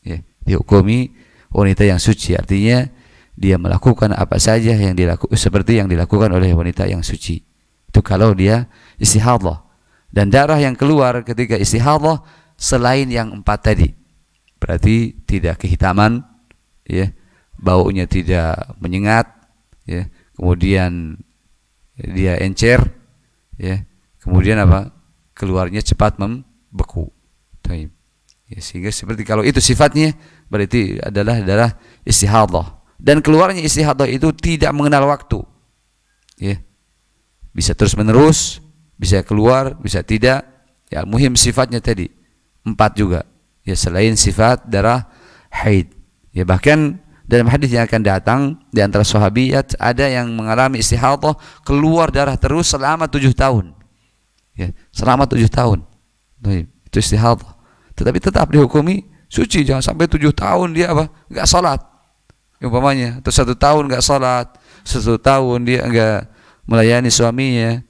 Ya, dihukumi wanita yang suci artinya dia melakukan apa saja yang dilakukan seperti yang dilakukan oleh wanita yang suci. Itu kalau dia istihadah dan darah yang keluar ketika istihadhah selain yang empat tadi berarti tidak kehitaman ya baunya tidak menyengat ya kemudian dia encer ya kemudian apa keluarnya cepat membeku ya, sehingga seperti kalau itu sifatnya berarti adalah darah istihadhah dan keluarnya istihadhah itu tidak mengenal waktu ya bisa terus menerus bisa keluar, bisa tidak. Ya, muhim sifatnya tadi empat juga. Ya selain sifat darah haid. Ya bahkan dalam hadis yang akan datang di antara sahabiat ya, ada yang mengalami istihadhah keluar darah terus selama tujuh tahun. Ya, selama tujuh tahun. Itu istihadhah. Tetapi tetap dihukumi suci jangan sampai tujuh tahun dia apa nggak sholat umpamanya atau satu tahun nggak sholat satu tahun dia nggak melayani suaminya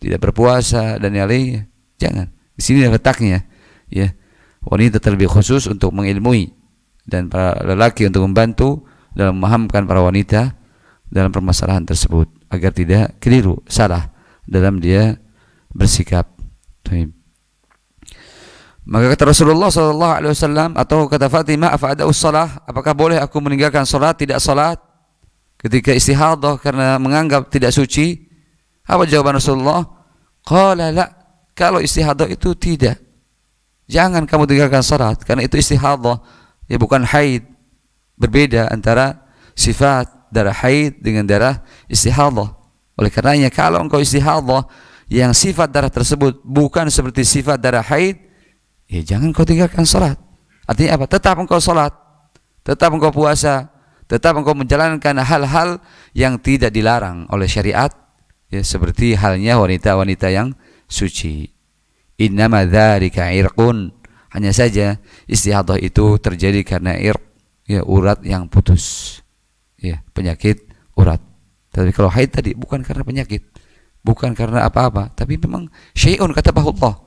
tidak berpuasa dan yang lainnya. Jangan. Di sini letaknya ya. Wanita terlebih khusus untuk mengilmui dan para lelaki untuk membantu dalam memahamkan para wanita dalam permasalahan tersebut agar tidak keliru, salah dalam dia bersikap. Maka kata Rasulullah sallallahu alaihi wasallam atau kata Fatimah, apa ada salah? Apakah boleh aku meninggalkan solat tidak solat ketika istihadah karena menganggap tidak suci?" Apa jawaban Rasulullah? Qala la. Kalau istihadah itu tidak. Jangan kamu tinggalkan salat karena itu istihadah. Ya bukan haid. Berbeda antara sifat darah haid dengan darah istihadah. Oleh karenanya kalau engkau istihadah yang sifat darah tersebut bukan seperti sifat darah haid, ya jangan kau tinggalkan salat. Artinya apa? Tetap engkau salat, tetap engkau puasa, tetap engkau menjalankan hal-hal yang tidak dilarang oleh syariat ya seperti halnya wanita-wanita yang suci innama dzalika irqun hanya saja istihadah itu terjadi karena irq ya urat yang putus ya penyakit urat tapi kalau haid tadi bukan karena penyakit bukan karena apa-apa tapi memang syai'un kata Allah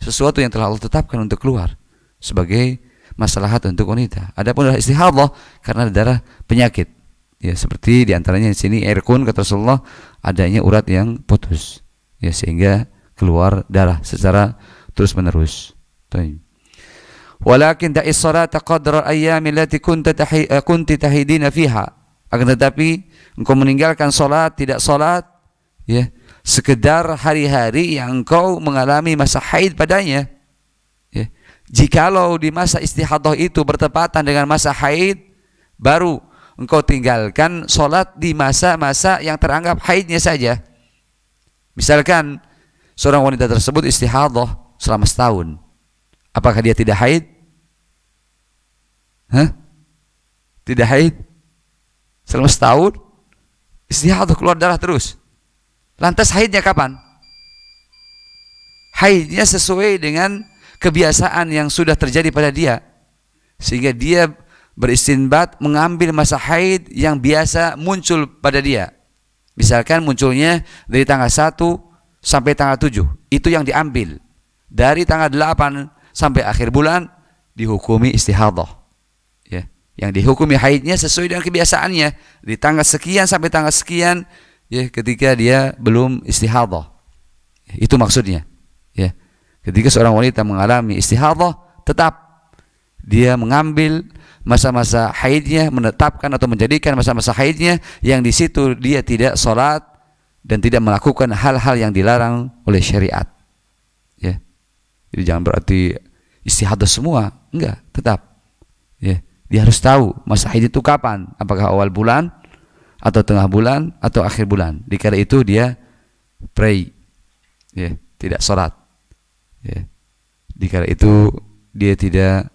sesuatu yang telah Allah tetapkan untuk keluar sebagai masalahat untuk wanita adapun adalah istihadah karena darah penyakit ya seperti diantaranya di sini air kun kata Rasulullah adanya urat yang putus ya sehingga keluar darah secara terus menerus. Walakin da'i salata qadra ayyami allati kunta eh, kunti tahidina fiha. Akan tetapi engkau meninggalkan solat tidak solat ya sekedar hari-hari yang engkau mengalami masa haid padanya. Ya. Jikalau di masa istihadah itu bertepatan dengan masa haid baru engkau tinggalkan sholat di masa-masa yang teranggap haidnya saja. Misalkan seorang wanita tersebut istihadah selama setahun. Apakah dia tidak haid? Hah? Tidak haid? Selama setahun? Istihadah keluar darah terus. Lantas haidnya kapan? Haidnya sesuai dengan kebiasaan yang sudah terjadi pada dia. Sehingga dia beristinbat mengambil masa haid yang biasa muncul pada dia. Misalkan munculnya dari tanggal 1 sampai tanggal 7, itu yang diambil. Dari tanggal 8 sampai akhir bulan dihukumi istihadoh Ya, yang dihukumi haidnya sesuai dengan kebiasaannya di tanggal sekian sampai tanggal sekian ya ketika dia belum istihadoh Itu maksudnya. Ya. Ketika seorang wanita mengalami istihadoh tetap dia mengambil masa-masa haidnya menetapkan atau menjadikan masa-masa haidnya yang di situ dia tidak sholat dan tidak melakukan hal-hal yang dilarang oleh syariat. Ya. Jadi jangan berarti istihadah semua, enggak, tetap. Ya. Dia harus tahu masa haid itu kapan, apakah awal bulan atau tengah bulan atau akhir bulan. Dikala itu dia pray. Ya, tidak sholat. Ya. Dikala itu dia tidak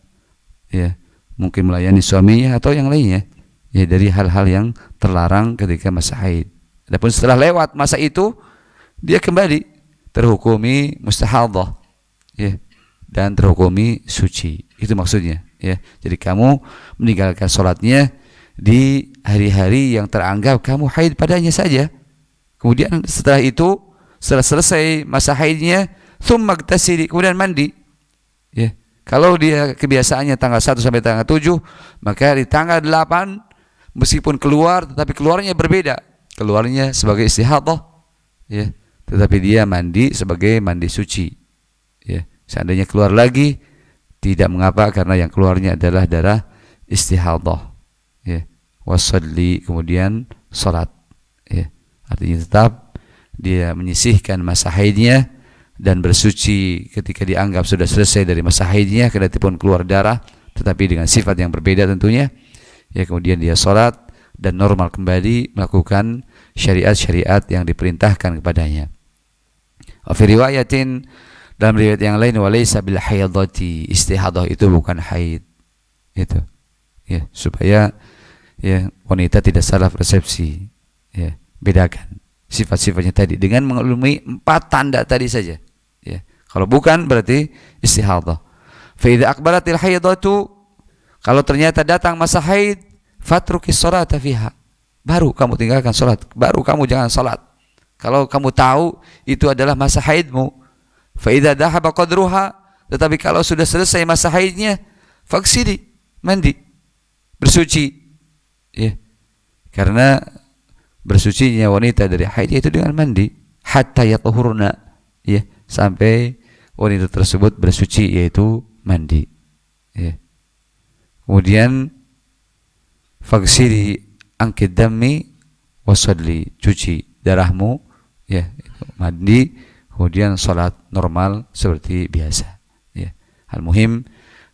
ya mungkin melayani suaminya atau yang lainnya ya dari hal-hal yang terlarang ketika masa haid. Adapun setelah lewat masa itu dia kembali terhukumi mustahadhah ya dan terhukumi suci. Itu maksudnya ya. Jadi kamu meninggalkan sholatnya di hari-hari yang teranggap kamu haid padanya saja. Kemudian setelah itu setelah selesai masa haidnya, thumma kemudian mandi. Ya. Kalau dia kebiasaannya tanggal 1 sampai tanggal 7, maka di tanggal 8 meskipun keluar tetapi keluarnya berbeda. Keluarnya sebagai istihadhah ya, tetapi dia mandi sebagai mandi suci. Ya, seandainya keluar lagi tidak mengapa karena yang keluarnya adalah darah istihadhah. Ya. Wasalli kemudian salat. Ya. Artinya tetap dia menyisihkan masa haidnya dan bersuci ketika dianggap sudah selesai dari masa haidnya pun keluar darah tetapi dengan sifat yang berbeda tentunya ya kemudian dia sholat dan normal kembali melakukan syariat-syariat yang diperintahkan kepadanya. Fi riwayatin dalam riwayat yang lain walaysa bil haidati istihadah itu bukan haid. Itu. Ya, supaya ya wanita tidak salah persepsi. Ya, bedakan sifat-sifatnya tadi dengan mengelumui empat tanda tadi saja kalau bukan berarti istihadah. Fa idza aqbalatil haidatu kalau ternyata datang masa haid fatruki sholata fiha. Baru kamu tinggalkan salat, baru kamu jangan salat. Kalau kamu tahu itu adalah masa haidmu. Fa idza dhahaba qadruha tetapi kalau sudah selesai masa haidnya faksidi mandi bersuci ya karena bersucinya wanita dari haid itu dengan mandi hatta yatuhurna ya sampai wanita tersebut bersuci yaitu mandi. Ya. Kemudian fagsiri angkit dami wasadli cuci darahmu ya mandi kemudian sholat normal seperti biasa ya hal muhim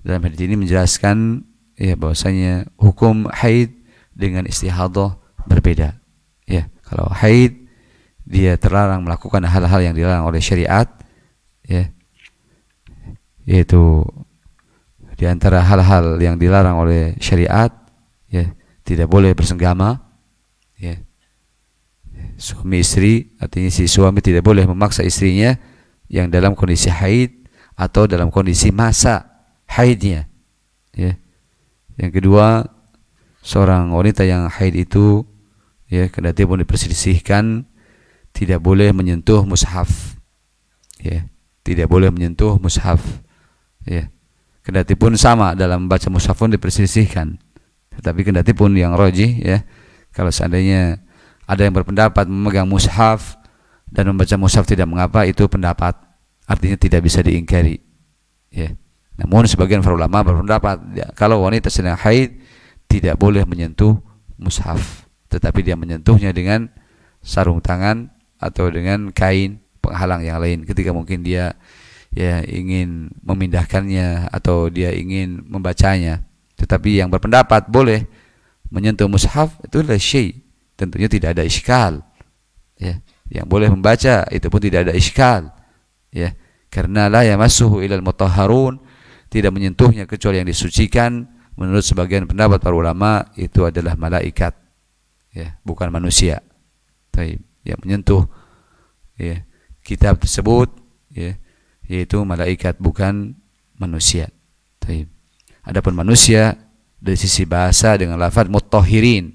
dalam hadis ini menjelaskan ya bahwasanya hukum haid dengan istihadah berbeda ya kalau haid dia terlarang melakukan hal-hal yang dilarang oleh syariat ya yaitu di antara hal-hal yang dilarang oleh syariat ya tidak boleh bersenggama ya suami istri artinya si suami tidak boleh memaksa istrinya yang dalam kondisi haid atau dalam kondisi masa haidnya ya yang kedua seorang wanita yang haid itu ya kendati pun dipersisihkan tidak boleh menyentuh mushaf ya tidak boleh menyentuh mushaf Ya. Kendati pun sama dalam baca mushaf pun Tetapi kendati pun yang roji ya. Kalau seandainya ada yang berpendapat memegang mushaf dan membaca mushaf tidak mengapa itu pendapat artinya tidak bisa diingkari ya namun sebagian para ulama berpendapat ya, kalau wanita sedang haid tidak boleh menyentuh mushaf tetapi dia menyentuhnya dengan sarung tangan atau dengan kain penghalang yang lain ketika mungkin dia ya ingin memindahkannya atau dia ingin membacanya. Tetapi yang berpendapat boleh menyentuh mushaf itu adalah syai. Tentunya tidak ada iskal. Ya, yang boleh membaca itu pun tidak ada iskal. Ya, karena la yamassuhu ilal mutahharun tidak menyentuhnya kecuali yang disucikan menurut sebagian pendapat para ulama itu adalah malaikat. Ya, bukan manusia. Tapi yang menyentuh ya, kitab tersebut ya, yaitu malaikat bukan manusia. Taib. Adapun manusia dari sisi bahasa dengan lafaz mutahhirin,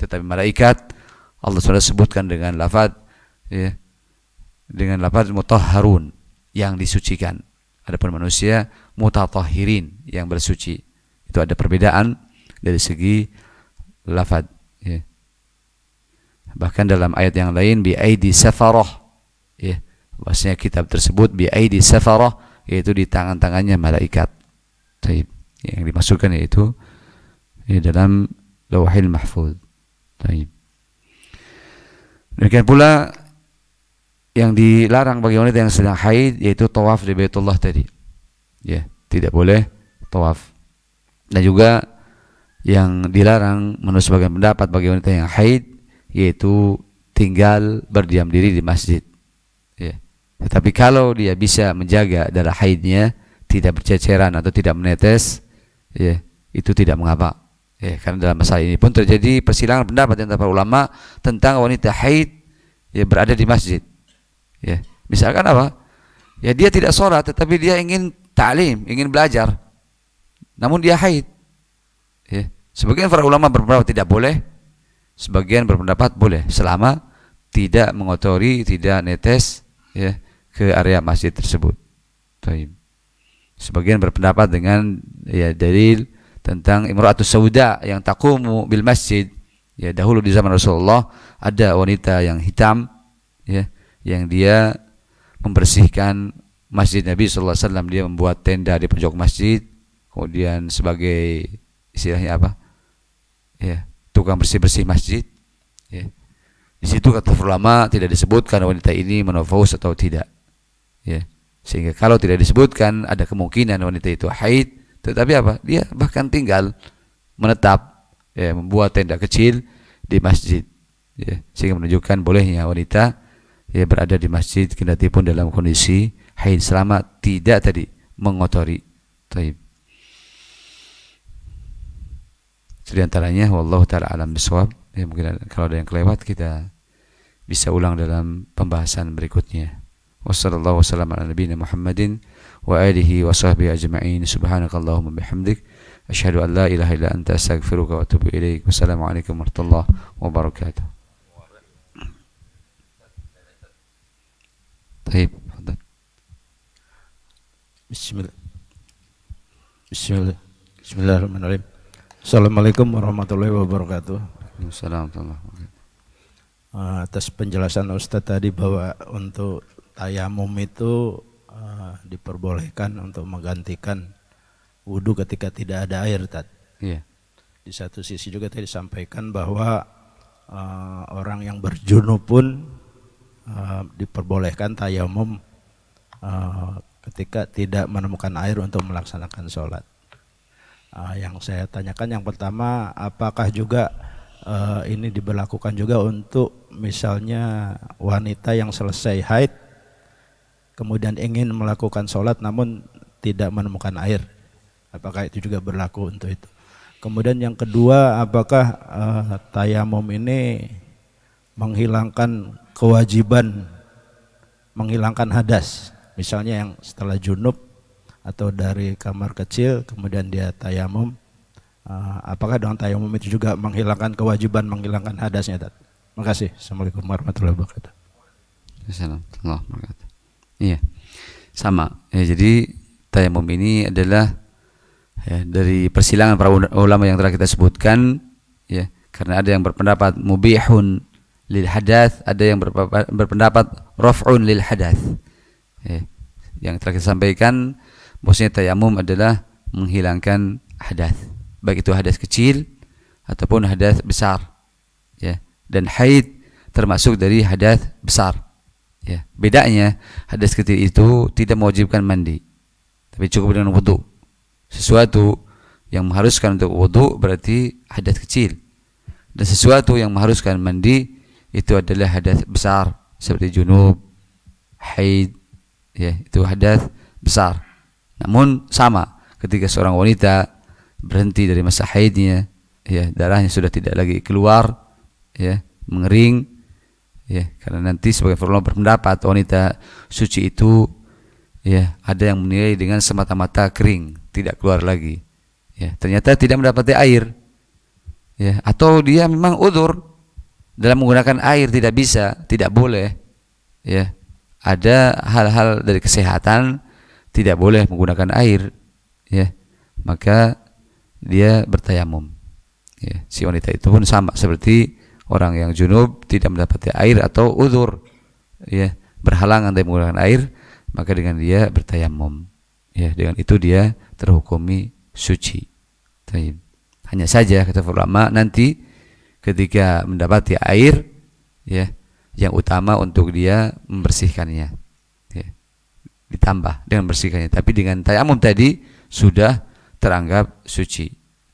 tetapi malaikat Allah sudah sebutkan dengan lafaz ya, dengan lafaz mutahharun yang disucikan. Adapun manusia mutatahhirin yang bersuci. Itu ada perbedaan dari segi lafaz ya. Bahkan dalam ayat yang lain bi aidi safarah ya bahasanya kitab tersebut biayi di safarah yaitu di tangan-tangannya malaikat Taib. yang dimasukkan yaitu di dalam lawahil mahfud Taib. demikian pula yang dilarang bagi wanita yang sedang haid yaitu tawaf di Baitullah tadi ya tidak boleh tawaf dan juga yang dilarang menurut sebagian pendapat bagi wanita yang haid yaitu tinggal berdiam diri di masjid tetapi kalau dia bisa menjaga darah haidnya tidak berceceran atau tidak menetes, ya, itu tidak mengapa. Ya, karena dalam masalah ini pun terjadi persilangan pendapat antara para ulama tentang wanita haid ya berada di masjid. Ya, misalkan apa? Ya dia tidak sholat tetapi dia ingin ta'lim, ingin belajar. Namun dia haid. Ya. Sebagian para ulama berpendapat tidak boleh, sebagian berpendapat boleh selama tidak mengotori, tidak netes, ya ke area masjid tersebut. Taib. Sebagian berpendapat dengan ya dalil tentang Imratus Sauda yang takumu bil masjid. Ya dahulu di zaman Rasulullah ada wanita yang hitam ya yang dia membersihkan masjid Nabi sallallahu alaihi wasallam dia membuat tenda di pojok masjid kemudian sebagai istilahnya apa? Ya, tukang bersih-bersih masjid ya. Di situ kata ulama tidak disebutkan wanita ini menafus atau tidak ya sehingga kalau tidak disebutkan ada kemungkinan wanita itu haid tetapi apa dia bahkan tinggal menetap ya, membuat tenda kecil di masjid ya, sehingga menunjukkan bolehnya wanita ya berada di masjid kendati pun dalam kondisi haid selama tidak tadi mengotori taib Jadi diantaranya wallahu taala alam biswab ya, mungkin kalau ada yang kelewat kita bisa ulang dalam pembahasan berikutnya Wassallallahu wasallam ala nabiyina Muhammadin wa alihi wa sahbihi ajma'in. Subhanakallahumma bihamdik asyhadu an la ilaha illa anta wa atubu ilaik. Wassalamualaikum warahmatullahi wabarakatuh. طيب بسم الله بسم الله بسم الله الرحمن الرحيم السلام عليكم ورحمة الله وبركاته السلام atas penjelasan Ustadz tadi bahwa untuk tayamum itu uh, diperbolehkan untuk menggantikan wudhu ketika tidak ada air tad. Yeah. Di satu sisi juga tadi disampaikan bahwa uh, orang yang berjunub pun uh, diperbolehkan tayamum uh, ketika tidak menemukan air untuk melaksanakan sholat. Uh, yang saya tanyakan yang pertama apakah juga uh, ini diberlakukan juga untuk misalnya wanita yang selesai haid kemudian ingin melakukan sholat namun tidak menemukan air. Apakah itu juga berlaku untuk itu? Kemudian yang kedua, apakah uh, tayamum ini menghilangkan kewajiban menghilangkan hadas? Misalnya yang setelah junub atau dari kamar kecil kemudian dia tayamum, uh, apakah dengan tayamum itu juga menghilangkan kewajiban menghilangkan hadasnya? Terima kasih. Assalamualaikum warahmatullahi wabarakatuh. Assalamualaikum warahmatullahi wabarakatuh. Iya. Sama. Ya, jadi tayamum ini adalah ya, dari persilangan para ulama yang telah kita sebutkan ya karena ada yang berpendapat mubihun lil hadath, ada yang berpendapat, raf'un lil hadath. Ya. Yang telah kita sampaikan bahwasanya tayamum adalah menghilangkan hadas baik itu hadas kecil ataupun hadas besar ya dan haid termasuk dari hadas besar Ya, bedanya hadas ketir itu tidak mewajibkan mandi, tapi cukup dengan wudhu. Sesuatu yang mengharuskan untuk wudhu berarti hadas kecil, dan sesuatu yang mengharuskan mandi itu adalah hadas besar seperti junub, haid, ya itu hadas besar. Namun sama ketika seorang wanita berhenti dari masa haidnya, ya darahnya sudah tidak lagi keluar, ya mengering, ya karena nanti sebagai ulama berpendapat wanita suci itu ya ada yang menilai dengan semata-mata kering tidak keluar lagi ya ternyata tidak mendapati air ya atau dia memang udur dalam menggunakan air tidak bisa tidak boleh ya ada hal-hal dari kesehatan tidak boleh menggunakan air ya maka dia bertayamum ya si wanita itu pun sama seperti orang yang junub tidak mendapati air atau uzur ya berhalangan dari menggunakan air maka dengan dia bertayamum ya dengan itu dia terhukumi suci hanya saja kata ulama nanti ketika mendapati air ya yang utama untuk dia membersihkannya ya. ditambah dengan bersihkannya, tapi dengan tayamum tadi sudah teranggap suci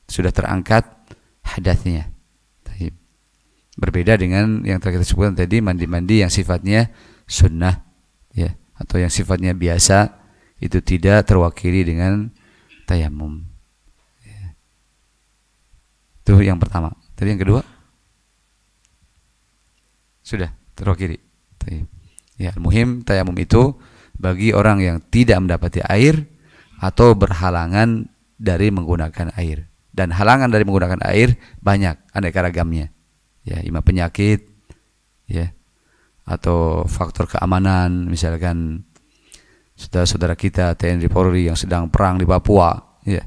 sudah terangkat hadasnya Berbeda dengan yang terakhir tersebut tadi mandi-mandi yang sifatnya sunnah ya atau yang sifatnya biasa itu tidak terwakili dengan tayamum. Ya. Itu yang pertama. Tadi yang kedua sudah terwakili. Ya, muhim tayamum itu bagi orang yang tidak mendapati air atau berhalangan dari menggunakan air. Dan halangan dari menggunakan air banyak, aneka ragamnya ya ima penyakit ya atau faktor keamanan misalkan saudara-saudara kita TNI Polri yang sedang perang di Papua ya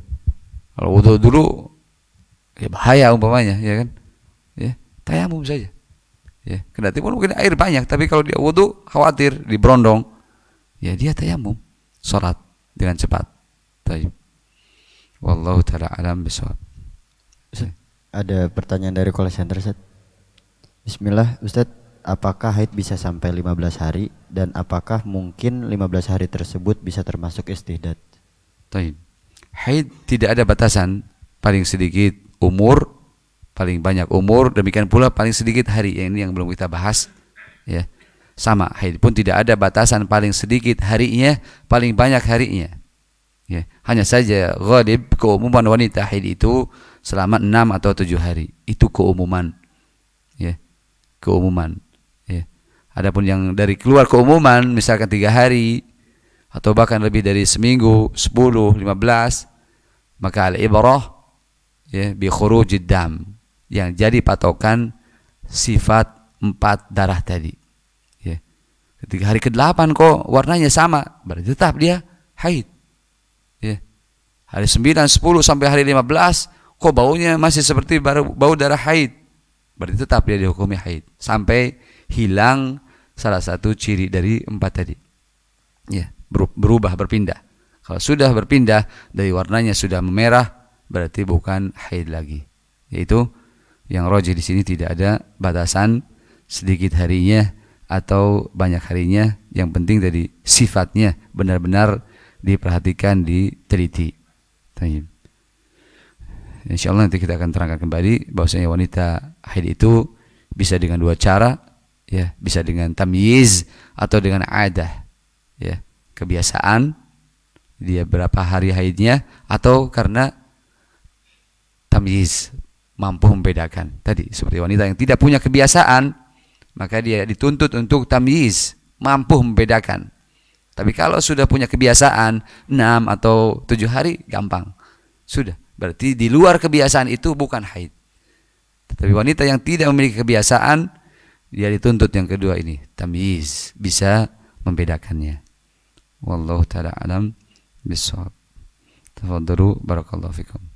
kalau wudhu dulu ya bahaya umpamanya ya kan ya tayamum saja ya kendati pun mungkin air banyak tapi kalau dia wudhu khawatir di brondong ya dia tayamum sholat dengan cepat Taib. Wallahu taala alam bisawab. Ada pertanyaan dari call center Bismillah, Ustadz, apakah haid bisa sampai 15 hari dan apakah mungkin 15 hari tersebut bisa termasuk istihdad? Tain. Haid tidak ada batasan, paling sedikit umur, paling banyak umur, demikian pula paling sedikit hari. Yang ini yang belum kita bahas, ya. Sama, haid pun tidak ada batasan paling sedikit harinya, paling banyak harinya. Ya, hanya saja ghalib keumuman wanita haid itu selama 6 atau 7 hari. Itu keumuman keumuman. Ya. Adapun yang dari keluar keumuman, misalkan tiga hari atau bahkan lebih dari seminggu, sepuluh, lima belas, maka al-ibrah ya, bi dam yang jadi patokan sifat empat darah tadi. Ya. Ketika hari ke-8 kok warnanya sama, berarti tetap dia haid. Ya. Hari 9, 10 sampai hari 15 kok baunya masih seperti baru bau darah haid. Berarti tetap dia dihukumi haid sampai hilang salah satu ciri dari empat tadi. Ya, berubah berpindah. Kalau sudah berpindah dari warnanya sudah memerah berarti bukan haid lagi. Yaitu yang roji di sini tidak ada batasan sedikit harinya atau banyak harinya yang penting dari sifatnya benar-benar diperhatikan diteliti. Insya Allah nanti kita akan terangkan kembali bahwasanya wanita haid itu bisa dengan dua cara ya bisa dengan tamyiz atau dengan adah ya kebiasaan dia berapa hari haidnya atau karena tamyiz mampu membedakan tadi seperti wanita yang tidak punya kebiasaan maka dia dituntut untuk tamyiz mampu membedakan tapi kalau sudah punya kebiasaan enam atau tujuh hari gampang sudah berarti di luar kebiasaan itu bukan haid tetapi wanita yang tidak memiliki kebiasaan dia dituntut yang kedua ini tamyiz, bisa membedakannya. Wallahu taala alam bisawab. Tafadhalu barakallahu fikum.